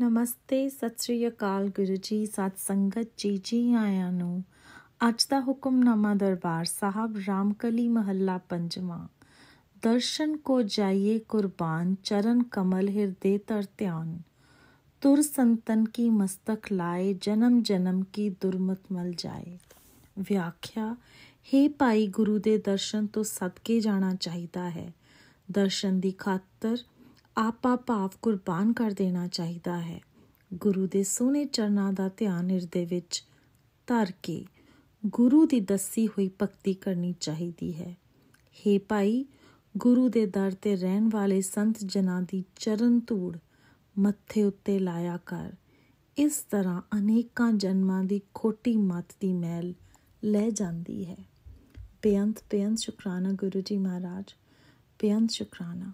ਨਮਸਤੇ ਸਤਿ ਸ੍ਰੀ ਅਕਾਲ ਗੁਰੂ ਜੀ ਸਤ ਸੰਗਤ ਜੀ ਜੀ ਆਇਆਂ ਨੂੰ ਅੱਜ ਦਾ ਹੁਕਮਨਾਮਾ ਦਰਬਾਰ ਸਾਹਿਬ ਰਾਮਕਲੀ ਮਹੱਲਾ ਪੰਜਵਾਂ ਦਰਸ਼ਨ ਕੋ ਜਾਈਏ ਕੁਰਬਾਨ ਚਰਨ ਕਮਲ ਹਿਰਦੇ ਤਰ ਧਿਆਨ ਤੁਰ ਸੰਤਨ ਕੀ ਮਸਤਕ ਲਾਏ ਜਨਮ ਜਨਮ ਕੀ ਦੁਰਮਤ ਮਲ ਜਾਏ ਵਿਆਖਿਆ ਹੇ ਭਾਈ ਗੁਰੂ ਦੇ ਦਰਸ਼ਨ ਤੋਂ ਸਦਕੇ ਜਾਣਾ ਚਾਹੀਦਾ ਹੈ ਦਰਸ਼ਨ ਦੀ ਖਾਤਰ ਆਪਾ ਭਾਵ ਕੁਰਬਾਨ ਕਰ ਦੇਣਾ ਚਾਹੀਦਾ ਹੈ ਗੁਰੂ ਦੇ ਸੋਹਣੇ ਚਰਨਾਂ ਦਾ ਧਿਆਨ ਹਿਰਦੇ ਵਿੱਚ ਧਰ ਕੇ ਗੁਰੂ ਦੀ ਦੱਸੀ ਹੋਈ ਭਗਤੀ ਕਰਨੀ ਚਾਹੀਦੀ ਹੈ हे ਭਾਈ ਗੁਰੂ ਦੇ ਦਰ ਤੇ ਰਹਿਣ ਵਾਲੇ ਸੰਤ ਜਨਾਂ ਦੀ ਚਰਨ ਧੂੜ ਮੱਥੇ ਉੱਤੇ ਲਾਇਆ ਕਰ ਇਸ ਤਰ੍ਹਾਂ ਅਨੇਕਾਂ ਜਨਮਾਂ ਦੀ ਖੋਟੀ ਮਤ ਦੀ ਮੈਲ ਲੈ ਜਾਂਦੀ ਹੈ ਬੇਅੰਤ ਬੇਅੰਤ ਸ਼ੁਕਰਾਨਾ ਗੁਰੂ ਜੀ ਮਹਾਰਾਜ ਬੇਅੰਤ ਸ਼ੁਕਰਾਨਾ